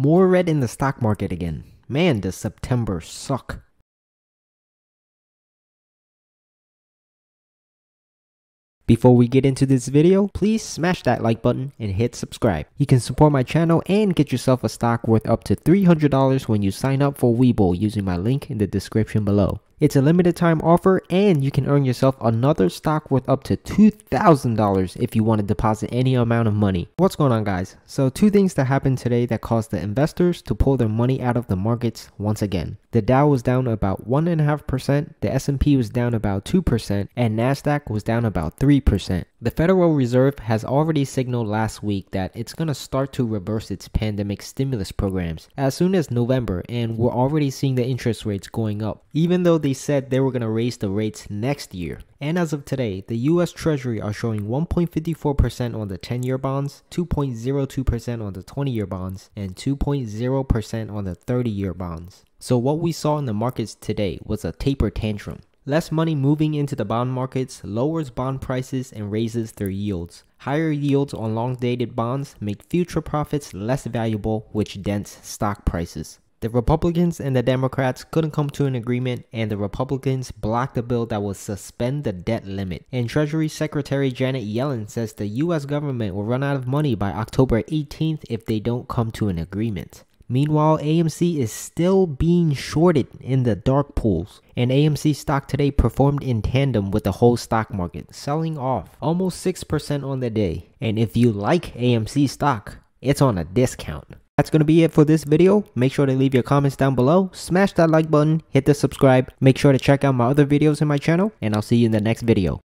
More red in the stock market again. Man, does September suck. Before we get into this video, please smash that like button and hit subscribe. You can support my channel and get yourself a stock worth up to $300 when you sign up for Webull using my link in the description below. It's a limited time offer and you can earn yourself another stock worth up to $2,000 if you want to deposit any amount of money. What's going on guys? So two things that happened today that caused the investors to pull their money out of the markets once again. The Dow was down about 1.5%, the S&P was down about 2%, and Nasdaq was down about 3%. The Federal Reserve has already signaled last week that it's going to start to reverse its pandemic stimulus programs as soon as November and we're already seeing the interest rates going up. Even though the they said they were going to raise the rates next year. And as of today, the US Treasury are showing 1.54% on the 10 year bonds, 2.02% on the 20 year bonds, and 2.0% on the 30 year bonds. So what we saw in the markets today was a taper tantrum. Less money moving into the bond markets lowers bond prices and raises their yields. Higher yields on long dated bonds make future profits less valuable, which dents stock prices. The Republicans and the Democrats couldn't come to an agreement and the Republicans blocked a bill that would suspend the debt limit. And Treasury Secretary Janet Yellen says the US government will run out of money by October 18th if they don't come to an agreement. Meanwhile, AMC is still being shorted in the dark pools, and AMC stock today performed in tandem with the whole stock market, selling off almost 6% on the day. And if you like AMC stock, it's on a discount. That's going to be it for this video. Make sure to leave your comments down below, smash that like button, hit the subscribe, make sure to check out my other videos in my channel, and I'll see you in the next video.